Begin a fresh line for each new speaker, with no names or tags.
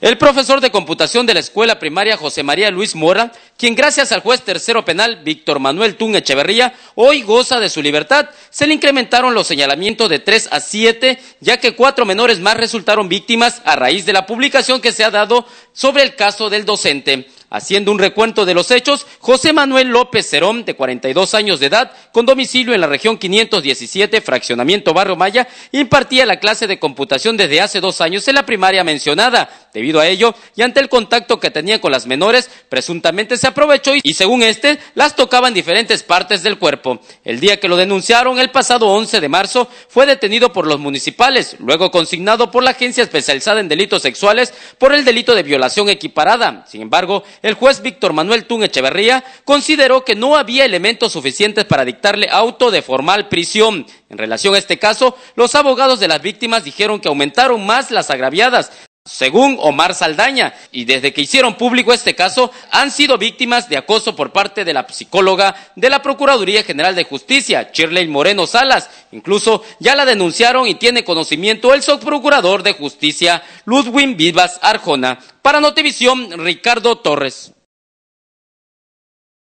El profesor de computación de la escuela primaria José María Luis Mora, quien gracias al juez tercero penal Víctor Manuel Tun Echeverría hoy goza de su libertad, se le incrementaron los señalamientos de 3 a 7, ya que cuatro menores más resultaron víctimas a raíz de la publicación que se ha dado sobre el caso del docente. Haciendo un recuento de los hechos, José Manuel López Cerón, de 42 años de edad, con domicilio en la región 517, fraccionamiento Barro Maya, impartía la clase de computación desde hace dos años en la primaria mencionada. Debido a ello, y ante el contacto que tenía con las menores, presuntamente se aprovechó y, según este, las tocaba en diferentes partes del cuerpo. El día que lo denunciaron, el pasado 11 de marzo, fue detenido por los municipales, luego consignado por la agencia especializada en delitos sexuales por el delito de violación equiparada. Sin embargo, el juez Víctor Manuel Tun Echeverría consideró que no había elementos suficientes para dictarle auto de formal prisión. En relación a este caso, los abogados de las víctimas dijeron que aumentaron más las agraviadas, según Omar Saldaña, y desde que hicieron público este caso, han sido víctimas de acoso por parte de la psicóloga de la Procuraduría General de Justicia, Shirley Moreno Salas. Incluso ya la denunciaron y tiene conocimiento el subprocurador de Justicia, Ludwig Vivas Arjona. Para Notivisión, Ricardo Torres.